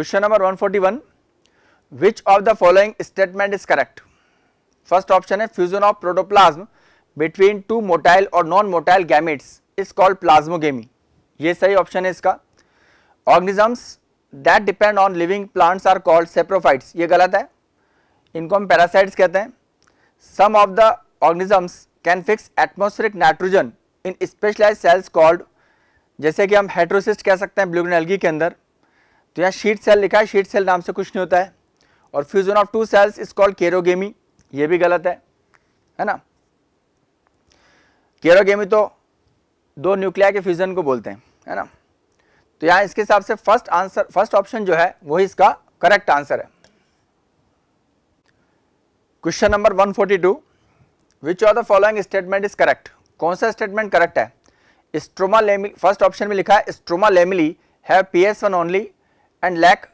question number 141 which of the following statement is correct first option है fusion of protoplasm between two motile और non motile gametes is called plasmogamy ये सही option है इसका organisms that depend on living plants are called saprophytes ये गलत है इनको हम पैरासाइट्स कहते हैं some of the organisms can fix atmospheric nitrogen in specialise cells called जैसे कि हम हाइड्रोसिस्ट कह सकते हैं ब्लूग्रेन के अंदर तो यहाँ शीट सेल लिखा है शीट सेल नाम से कुछ नहीं होता है और fusion of two cells is called karyogamy ये भी गलत है है ना केरोगेमी तो दो न्यूक्लिया के फ्यूजन को बोलते हैं है ना तो यहाँ इसके हिसाब से फर्स्ट आंसर फर्स्ट ऑप्शन जो है वो इसका करेक्ट आंसर है question number 142 which are the following statement is correct कौन सा स्टेटमेंट करेक्ट है स्ट्रोमा लेमिली फर्स्ट ऑप्शन में लिखा है stroma lamellae have P S one only lack lack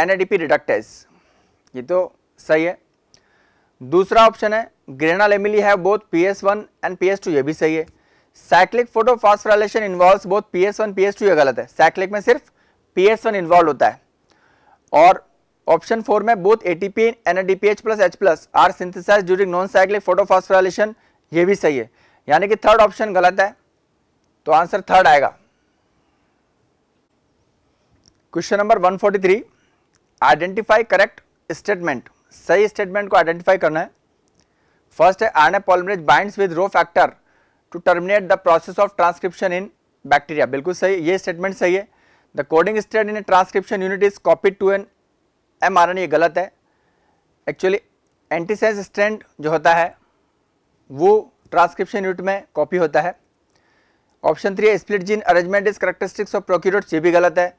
NADP reductase ये तो सही है दूसरा ऑप्शन है ग्रेनाल एमिली है both P S one and P S two ये भी सही है cyclic photophosphorylation involve both P S one P S two यह गलत है साइक्लिक में सिर्फ पी एस वन इन्वॉल्व होता है और ऑप्शन फोर में both A T P N D P H plus H plus are synthesise during non cyclic photo ये भी सही है यानी कि थर्ड ऑप्शन गलत है तो आंसर थर्ड आएगा question number 143 identify correct statement सही स्टेटमेंट को आइडेंटिफाई करना है फर्स्ट है R N A polymerase bind with rho factor to terminate the process of transcription in bacteria बिल्कुल सही ये स्टेटमेंट सही है the coding state in a transcription unit is copy to N M R N ये गलत है actually antisense stent जो होता है वो ट्रांसक्रिप्शन यूनिट में कॉपी होता है ऑप्शन थ्री है split gene arrangement is characteristics of prokaryotes ये भी गलत है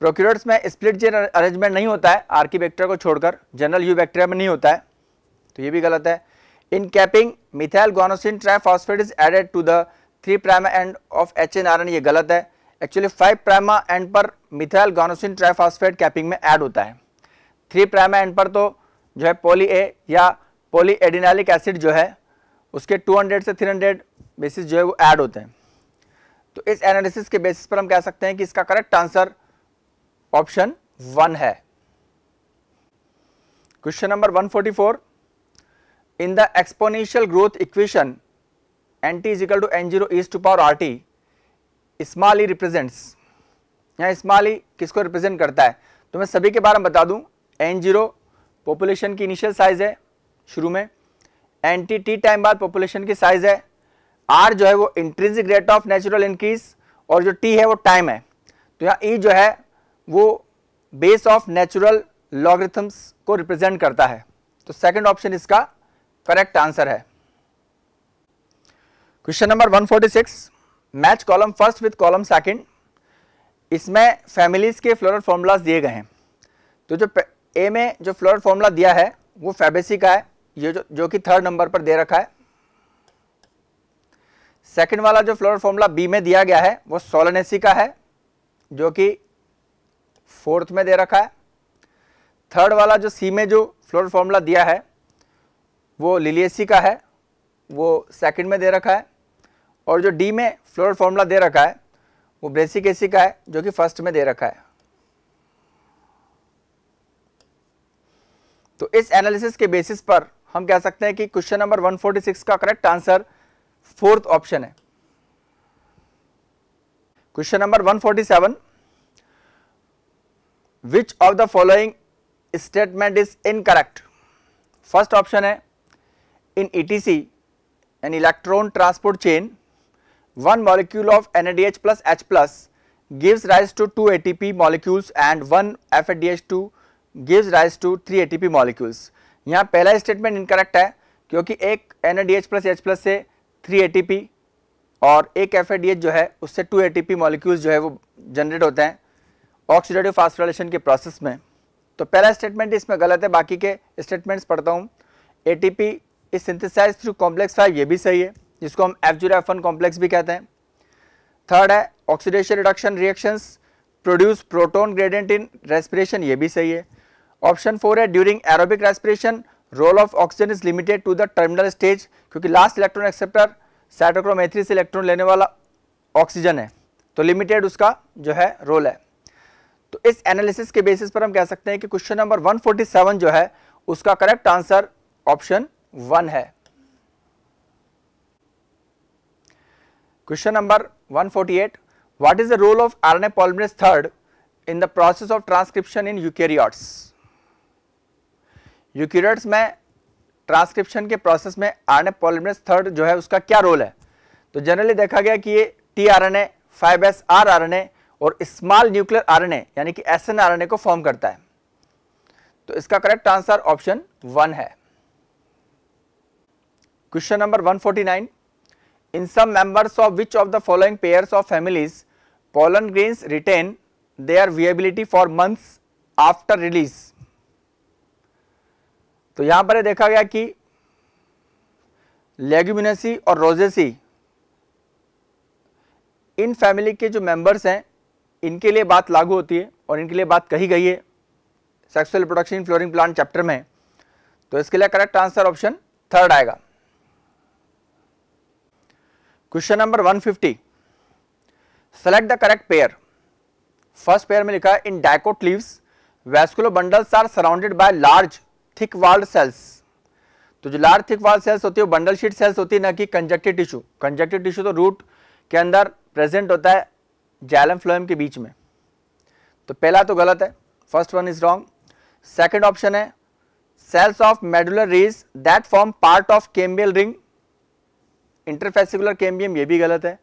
प्रोक्यूरेट्स में स्प्लिट जेन अरेंजमेंट नहीं होता है आर्की बैक्टेरिया को छोड़कर जनरल यू बैक्टेरिया में नहीं होता है तो ये भी गलत है in capping methyl guanosine triphosphate is added to the three prime end of H N R N ये गलत है एक्चुअली फाइव प्राइमा एंड पर मिथाइल गोनोसिन ट्राइफॉस्फेट कैपिंग में ऐड होता है थ्री प्राइमा एंड पर तो जो है पोली ए या पोली एडिनालिक एसिड जो है उसके 200 से 300 बेसिस जो है वो ऐड होते हैं तो इस एनालिसिस के बेसिस पर हम कह सकते हैं कि इसका करेक्ट आंसर ऑप्शन वन है question number 144 in the exponential growth equation N T is equal to N zero is to power R T small E represents या स्मॉल ई e किसको रिप्रेजेंट करता है तो मैं सभी के बारे में बता दूं एन जीरो पॉपुलेशन की इनिशियल साइज है शुरू में एन टी टी टाइम बाद पॉपुलेशन की साइज है आर जो है वो intrinsic rate of natural increase और जो टी है वो टाइम है तो यहाँ ई e जो है वो बेस ऑफ नेचुरल लॉगरिथम्स को रिप्रेजेंट करता है तो सेकंड ऑप्शन इसका करेक्ट आंसर है question number 146 match column first with column second इसमें फैमिलीज के फ्लोरल फॉर्मूलाज दिए गए हैं तो जो ए में जो फ्लोरल फॉर्मूला दिया है वो फेबेसी का है ये जो जो कि थर्ड नंबर पर दे रखा है सेकंड वाला जो फ्लोरल फॉर्मूला बी में दिया गया है वो सोलनेसी का है जो कि फोर्थ में दे रखा है थर्ड वाला जो सी में जो फ्लोर फॉर्मूला दिया है वो लिलियसी का है वो सेकंड में दे रखा है और जो डी में फ्लोर फॉर्मूला दे रखा है वो ब्रेसिक एसी का है जो कि फर्स्ट में दे रखा है तो इस एनालिसिस के बेसिस पर हम कह सकते हैं कि क्वेश्चन नंबर 146 का करेक्ट आंसर फोर्थ ऑप्शन है question number 147 which of the following statement is incorrect first option है in E T C N electron transport chain one molecule of N H plus H plus gives rise to two A T P molecules and one F H two gives rise to three A T P molecules यहाँ पहला statement incorrect है क्योंकि एक N H plus H plus से three A T P और एक F H जो है उससे two A T P molecules जो है वो जनरेट होते हैं ऑक्सीडेटिव फास्फोराइलेशन के प्रोसेस में तो पहला स्टेटमेंट इसमें गलत है बाकी के स्टेटमेंट्स पढ़ता हूँ A T P is synthesise through complex five ये भी सही है जिसको हम F zero F one complex भी कहते हैं थर्ड है oxidation reduction reactions produce proton gradient in respiration ये भी सही है ऑप्शन फोर है during aerobic respiration role of oxygen is limited to the terminal stage क्योंकि लास्ट इलेक्ट्रॉन एक्सेप्टर साइटोक्रोमेथ्री से इलेक्ट्रॉन लेने वाला ऑक्सीजन है तो लिमिटेड उसका जो है रोल है तो इस एनालिसिस के बेसिस पर हम कह सकते हैं कि क्वेश्चन नंबर 147 जो है उसका करेक्ट आंसर ऑप्शन वन है question number 148 what is the role of RNA polymerase third in the process of transcription in eukaryotes eukaryotes में ट्रांसक्रिप्शन के प्रोसेस में आरएनए पॉलीमरेज थर्ड जो है उसका क्या रोल है तो जनरली देखा गया कि ये T R N A five S R R N A और स्मॉल न्यूक्लियर आरएनए यानी कि एस आरएनए को फॉर्म करता है तो इसका करेक्ट आंसर ऑप्शन वन है question number 149 in some members of which of the following pairs of families pollen grains retain their viability for months after release तो यहां पर देखा गया कि लेग्यूमिनसी और रोजेसी इन फैमिली के जो मेंबर्स हैं इनके लिए बात लागू होती है और इनके लिए बात कही गई है sexual production in flowering plant chapter में तो इसके लिए करेक्ट आंसर ऑप्शन थर्ड आएगा question number 150 select the correct pair first pair में लिखा है in dicot leaves vascular bundles are surrounded by large thick walled cells तो जो लार्ज थिक वाल सेल्स होती है वो बंडल शीट सेल्स होती है ना कि कंजक्टिव टिश्यू कंजक्टिव टिश्यू तो रूट के अंदर प्रेजेंट होता है जैलम फ्लोएम के बीच में तो पहला तो गलत है first one is wrong second option है cells of medullary rays that form part of cambial ring interfascicular cambium ये भी गलत है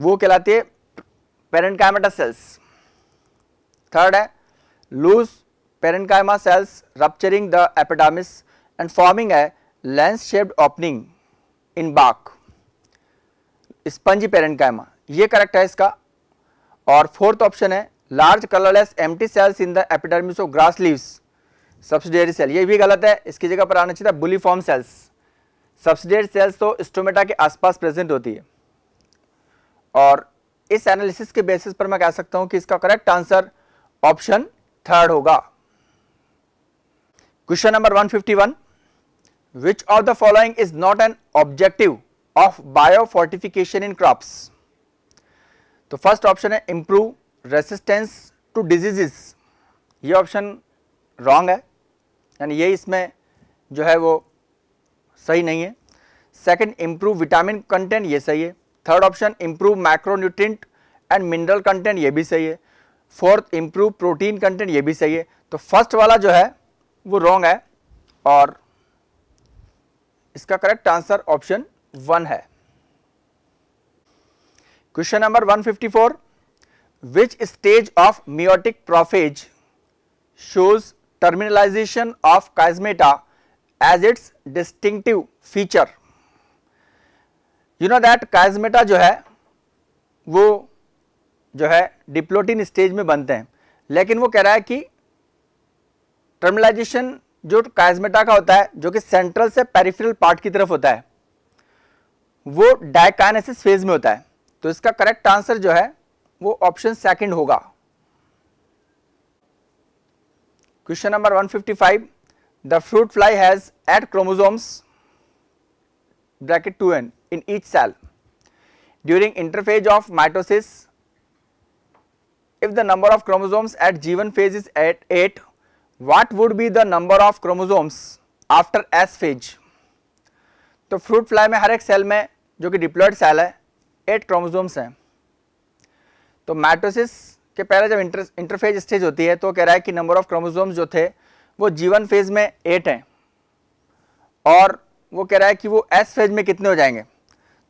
वो कहलाती है पेरेंटकाइमाटा सेल्स थर्ड है loose parenchyma cells rupturing the epidermis and forming है lens shaped opening in bark spongy parenchyma ये करेक्ट है इसका और फोर्थ ऑप्शन है large colourless empty cells in the epidermis of grass leaves subsidiary cell ये भी गलत है इसकी जगह पर आना चाहिए था बुलीफॉर्म सेल्स सब्सिडियरी सेल्स तो स्टोमेटा के आसपास प्रेजेंट होती है और इस एनालिसिस के बेसिस पर मैं कह सकता हूं कि इसका करेक्ट आंसर ऑप्शन थर्ड होगा question number 151 of the following is not an objective of biofortification in crops तो फर्स्ट ऑप्शन है इम्प्रूव रेसिस्टेंस टू डिजीजेस ये ऑप्शन रॉन्ग है यानी ये इसमें जो है वो सही नहीं है सेकंड इम्प्रूव विटामिन कंटेंट ये सही है third option improve micronutrient and mineral content ये भी सही है फोर्थ इम्प्रूव प्रोटीन कंटेंट ये भी सही है तो फर्स्ट वाला जो है वो रॉन्ग है और इसका करेक्ट आंसर ऑप्शन वन है question number 154 which stage of meiotic prophase shows terminalisation of chiasmata as its distinctive feature you know that chiasmata जो है वो जो है डिप्लोटिन स्टेज में बनते हैं लेकिन वो कह रहा है कि टर्मिनलाइजेशन जो काइजमेटा का होता है जो कि सेंट्रल से पेरिफेरल पार्ट की तरफ होता है वो डायकाइनेसिस फेज में होता है तो इसका करेक्ट आंसर जो है वो ऑप्शन सेकंड होगा question number 155 the fruit fly has eight chromosomes bracket two n in each cell during interphase of mitosis if the number of chromosomes at G one phase is eight eight what would be the number of chromosomes after S phase तो fruit fly में हर एक cell में जो कि diploid cell है eight chromosomes हैं तो मैट्रोसिस के पहले जब इंटर इंटरफेज स्टेज होती है तो कह रहा है कि नंबर ऑफ क्रोमोजोम्स जो थे वो जीवन फेज में एट हैं और वो कह रहा है कि वो एस फेज में कितने हो जाएंगे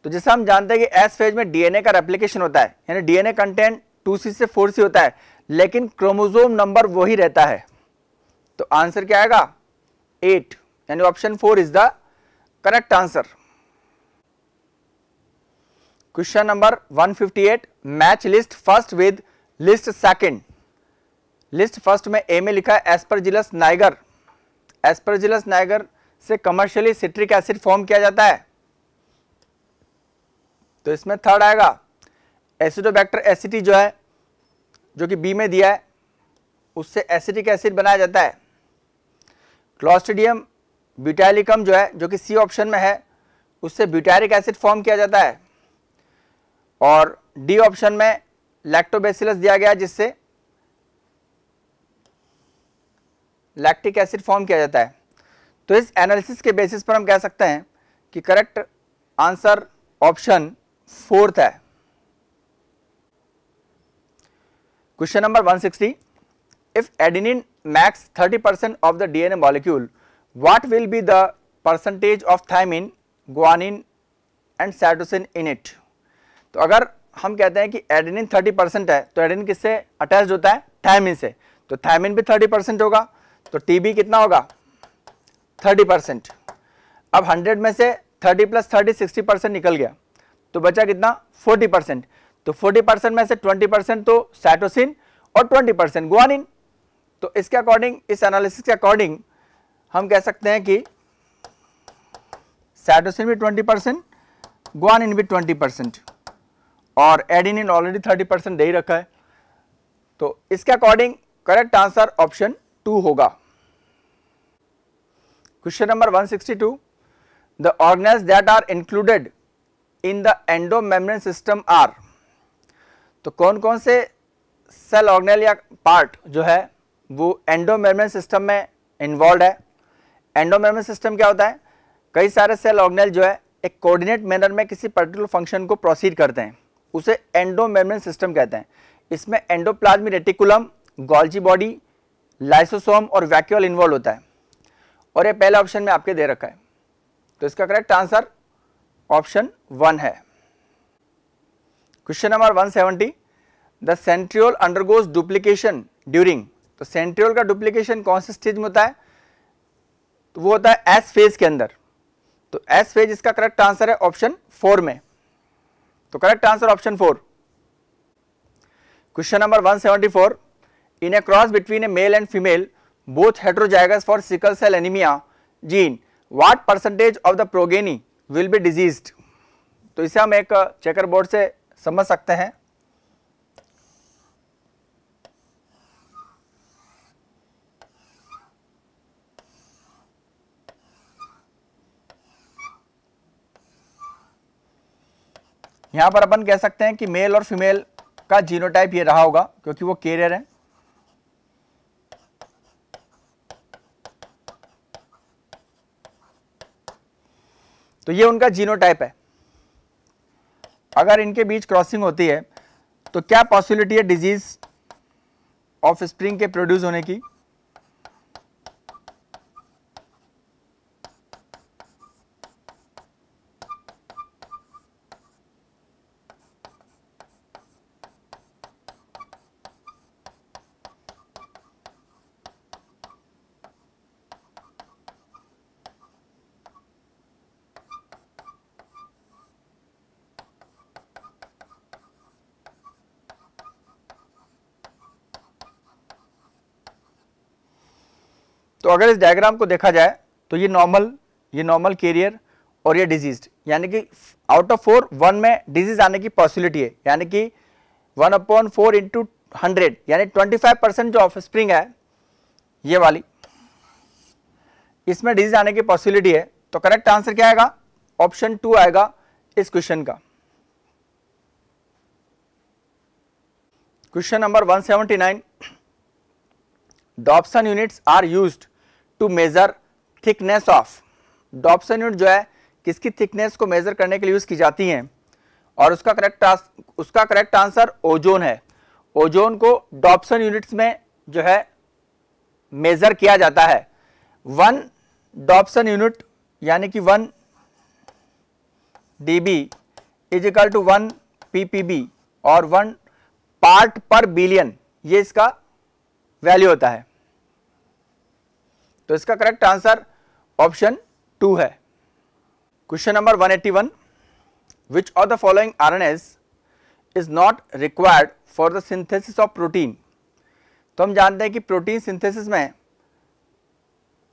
तो जैसा हम जानते हैं कि एस फेज में डीएनए का रेप्लीकेशन होता है यानी डीएनए कंटेंट 2c से 4c होता है लेकिन क्रोमोजोम नंबर वही रहता है तो आंसर क्या आएगा एट यानी option four is the correct answer question number 158 match list first with list second list first में ए में लिखा है एस्परजिलस नाइगर एस्परजिलस नाइगर से कमर्शियली सिट्रिक एसिड फॉर्म किया जाता है तो इसमें थर्ड आएगा एसिडोबैक्टर एसिटी जो है जो कि बी में दिया है उससे एसिटिक एसिड बनाया जाता है क्लॉस्टिडियम ब्यूटैलिकम जो है जो कि सी ऑप्शन में है उससे ब्यूटैरिक एसिड फॉर्म किया जाता है और डी ऑप्शन में लैक्टोबेसिलस दिया गया जिससे लैक्टिक एसिड फॉर्म किया जाता है तो इस एनालिसिस के बेसिस पर हम कह सकते हैं कि करेक्ट आंसर ऑप्शन फोर्थ है question number 160 if adenine makes 30% of the DNA molecule what will be the percentage of thymine guanine and cytosine in it तो अगर हम कहते हैं कि एडेनिन 30 परसेंट है तो एडेनिन किससे अटैच होता है थायमिन से तो थायमिन भी 30 परसेंट होगा तो टीबी कितना होगा 30 परसेंट अब 100 में से 30 प्लस 30 60 परसेंट निकल गया तो बचा कितना 40 परसेंट तो 40 परसेंट में से 20 परसेंट तो साइटोसिन और 20 परसेंट गुआनिन तो इसके अकॉर्डिंग इस एनालिसिस के अकॉर्डिंग हम कह सकते हैं कि साइटोसिन भी ट्वेंटी परसेंट गुआनिन भी ट्वेंटी परसेंट और एडिनिन ऑलरेडी 30 परसेंट दे ही रखा है तो इसके according correct answer option two होगा question number 162 the organelles that are included in the endomembrane system are तो कौन कौन से सेल ऑर्गेनाइल या पार्ट जो है वो एंडोमेम्ब्रेन सिस्टम में इन्वॉल्व है एंडोमेम्ब्रेन सिस्टम क्या होता है कई सारे सेल ऑर्गेनाइल जो है एक कोऑर्डिनेट मैनर में किसी पर्टिकुलर फंक्शन को प्रोसीड करते हैं उसे एंडोमेमब्रेन सिस्टम कहते हैं इसमें endoplasmic reticulum Golgi body lysosome और वैक्यूल इन्वॉल्व होता है और ये पहला ऑप्शन में आपके दे रखा है तो इसका करेक्ट आंसर ऑप्शन वन है question number 170 the centriole undergoes duplication during तो सेंट्रियोल का डुप्लीकेशन कौन से स्टेज में होता है तो वो होता है एस फेज के अंदर तो एस फेज इसका करेक्ट आंसर है ऑप्शन फोर में तो correct answer option four question number one seventy four in a cross between a male and female both heterozygous for sickle cell anaemia gene what percentage of the progeny will be diseased तो इसे हम एक checker board से समझ सकते हैं यहाँ पर अपन कह सकते हैं कि मेल और फीमेल का जीनोटाइप ये रहा होगा क्योंकि वो केरियर है तो ये उनका जीनोटाइप है अगर इनके बीच क्रॉसिंग होती है तो क्या पॉसिबिलिटी है डिजीज ऑफ स्प्रिंग के प्रोड्यूस होने की तो अगर इस डायग्राम को देखा जाए तो ये नॉर्मल ये नॉर्मल कैरियर और ये डिजीज यानी कि आउट ऑफ फोर वन में डिजीज आने की पॉसिबिलिटी है यानी कि one upon four into hundred यानी ट्वेंटी फाइव परसेंट जो ऑफ स्प्रिंग है ये वाली इसमें डिजीज आने की पॉसिबिलिटी है तो करेक्ट आंसर क्या आएगा ऑप्शन टू आएगा इस क्वेश्चन का question number one seventy nine Dobson units are used to measure thickness of Dobson unit जो है किसकी थिकनेस को मेज़र करने के लिए यूज़ की जाती हैं और उसका करेक्ट उसका करेक्ट आंसर ओजोन है ओजोन को डॉप्सन यूनिट्स में जो है मेज़र किया जाता है वन डॉप्सन यूनिट यानी कि one D B is equal to one P और वन पार्ट पर बिलियन ये इसका वैल्यू होता है तो इसका करेक्ट आंसर ऑप्शन टू है question number 181 the following R N S is not required for the synthesis of protein तो हम जानते हैं कि प्रोटीन सिंथेसिस में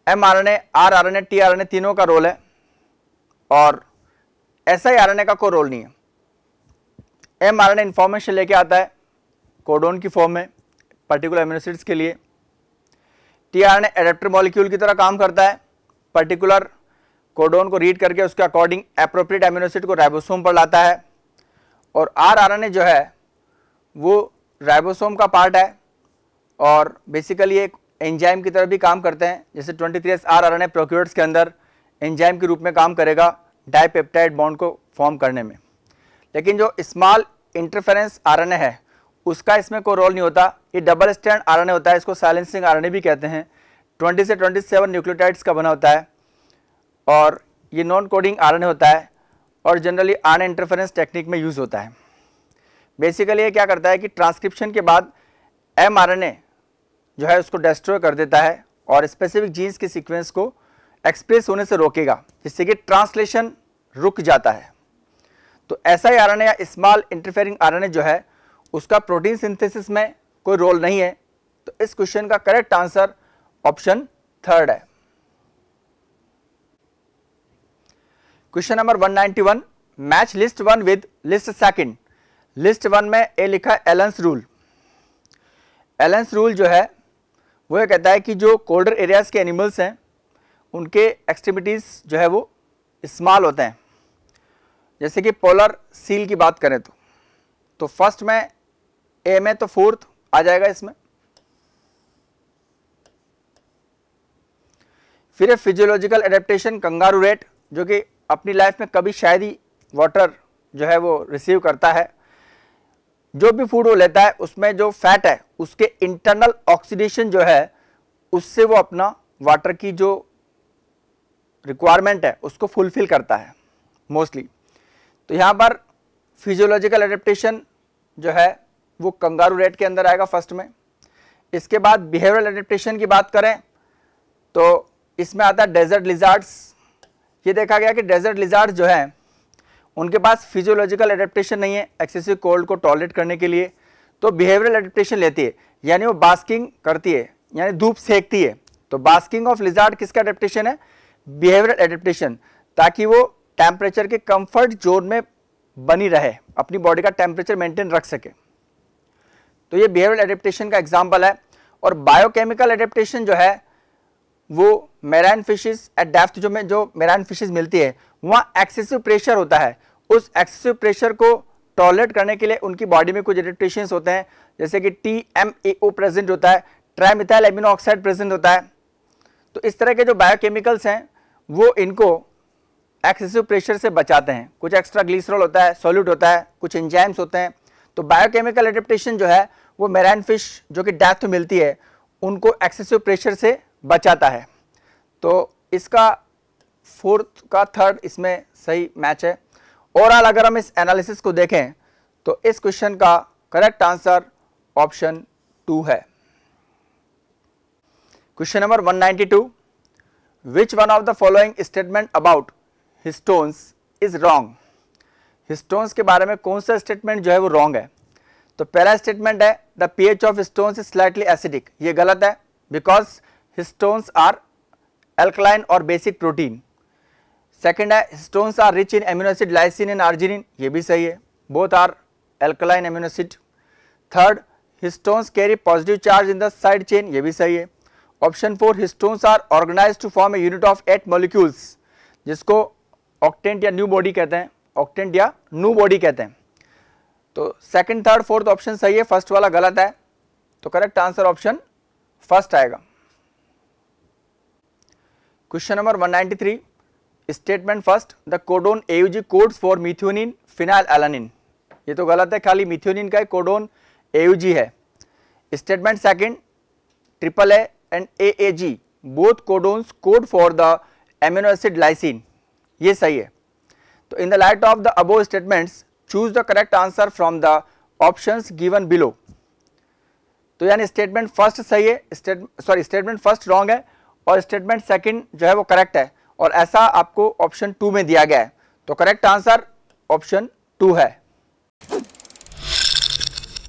M R N A R R N A T R N A तीनों का role है और S I R N A का कोई रोल नहीं है M R N A information लेके आता है कोडोन की फॉर्म में पर्टिकुलर एमिनोसिड्स के लिए टीआरएनए एडेप्टर मॉलिक्यूल की तरह काम करता है पर्टिकुलर कोडोन को रीड करके उसके अकॉर्डिंग अप्रोप्रिएट एम्यूनोसिट को राइबोसोम पर लाता है और आर आरआरएनए जो है वो राइबोसोम का पार्ट है और बेसिकली एक एंजाइम की तरह भी काम करते हैं जैसे twenty three S R R N A prokaryotes के अंदर एंजाइम के रूप में काम करेगा डाईपेप्टाइड बॉन्ड को फॉर्म करने में लेकिन जो small interference R N A है उसका इसमें कोई रोल नहीं होता ये डबल स्टैंड आर होता है इसको साइलेंसिंग आर भी कहते हैं ट्वेंटी से ट्वेंटी सेवन न्यूक्लियोटाइड्स का बना होता है और ये नॉन कोडिंग आर होता है और जनरली आर इंटरफेरेंस टेक्निक में यूज़ होता है बेसिकली ये क्या करता है कि ट्रांसक्रिप्शन के बाद एम जो है उसको डेस्ट्रॉय कर देता है और स्पेसिफिक जीन्स के सिक्वेंस को एक्सप्रेस होने से रोकेगा जिससे कि ट्रांसलेशन रुक जाता है तो ऐसा ही आर स्मॉल इंटरफेयरिंग आर जो है उसका प्रोटीन सिंथेसिस में कोई रोल नहीं है तो इस क्वेश्चन का करेक्ट आंसर ऑप्शन थर्ड है question number 191 match list one with list second list one में ए लिखा है एलेंस रूल एलेंस रूल जो है वो ये कहता है कि जो कोल्डर एरियाज़ के एनिमल्स हैं उनके एक्सट्रीमिटीज़ जो है वो स्मॉल होते हैं जैसे कि पोलर सील की बात करें तो तो फर्स्ट में ए में तो फोर्थ आ जाएगा इसमें फिर है फिजियोलॉजिकल एडेप्टेशन कंगारू रेट जो कि अपनी लाइफ में कभी शायद ही वाटर जो है वो रिसीव करता है जो भी फूड वो लेता है उसमें जो फैट है उसके इंटरनल ऑक्सीडेशन जो है उससे वो अपना वाटर की जो रिक्वायरमेंट है उसको फुलफिल करता है मोस्टली तो यहाँ पर फिजियोलॉजिकल एडेप्टेशन जो है वो कंगारू रेट के अंदर आएगा फर्स्ट में इसके बाद बिहेवियरल एडेप्टेशन की बात करें तो इसमें आता है डेजर्ट लिजार्ड्स ये देखा गया कि डेजर्ट लिजार्ड जो है उनके पास फिजियोलॉजिकल एडेप्टेशन नहीं है एक्सेसिव कोल्ड को टॉलरेट करने के लिए तो बिहेवियरल एडेप्टेशन लेती है यानी वो बास्किंग करती है यानी धूप सेकती है तो बास्किंग ऑफ लिजार्ड किसका एडेप्टेशन है बिहेवियरल एडेप्टेशन ताकि वो टेम्परेचर के कम्फर्ट जोन में बनी रहे अपनी बॉडी का टेम्परेचर मेंटेन रख सके तो ये बिहेवियल एडेप्टेशन का एग्जाम्पल है और बायोकेमिकल एडेप्टेशन जो है वो मेराइन फिशेस एट डेफ्थ जो में जो मेराइन फिशेस मिलती है वहाँ एक्सेसिव प्रेशर होता है उस एक्सेसिव प्रेशर को टॉलरेट करने के लिए उनकी बॉडी में कुछ एडेप्टेशन होते हैं जैसे कि T M A O present होता है ट्राइमिथाइल एमिनो ऑक्साइड प्रेजेंट होता है तो इस तरह के जो बायोकेमिकल्स हैं वो इनको एक्सेसिव प्रेशर से बचाते हैं कुछ एक्स्ट्रा ग्लिसरॉल होता है सोल्यूट होता है कुछ इंजाइम्स होते हैं तो बायोकेमिकल एडेप्टेशन जो है वो मेराइन फिश जो कि डेथ तो मिलती है उनको एक्सेसिव प्रेशर से बचाता है तो इसका फोर्थ का थर्ड इसमें सही मैच है ओवरऑल अगर हम इस एनालिसिस को देखें तो इस क्वेश्चन का करेक्ट आंसर ऑप्शन टू है question number 192 which one of the following statement about histones is wrong histones के बारे में कौन सा स्टेटमेंट जो है वो रॉन्ग है तो पहला स्टेटमेंट है the pH of stones is slightly acidic ये गलत है बिकॉज हिस्टोन्स आर एल्कलाइन और बेसिक प्रोटीन सेकेंड है histones are rich in amino acid lysine and arginine ये भी सही है both are alkaline amino acid third histones carry positive charge in the side chain ये भी सही है option four histones are organise to form a unit of eight molecules जिसको octant या न्यू बॉडी कहते हैं ऑक्टेंट या न्यू बॉडी कहते हैं तो सेकंड थर्ड फोर्थ ऑप्शन सही है फर्स्ट वाला गलत है तो करेक्ट आंसर ऑप्शन फर्स्ट आएगा question number 193 statement first the codon A U G codes for methionine phenylalanine ये तो गलत है खाली मिथ्योनिन का कोडोन एयूजी है statement second triple A and A A G both codons code for the amino acid lysine ये सही है तो in the light of the above statements, choose the correct answer from the options given below तो यानी statement first सही है sorry statement first wrong है और स्टेटमेंट सेकंड जो है वो करेक्ट है और ऐसा आपको ऑप्शन टू में दिया गया है तो करेक्ट आंसर ऑप्शन टू है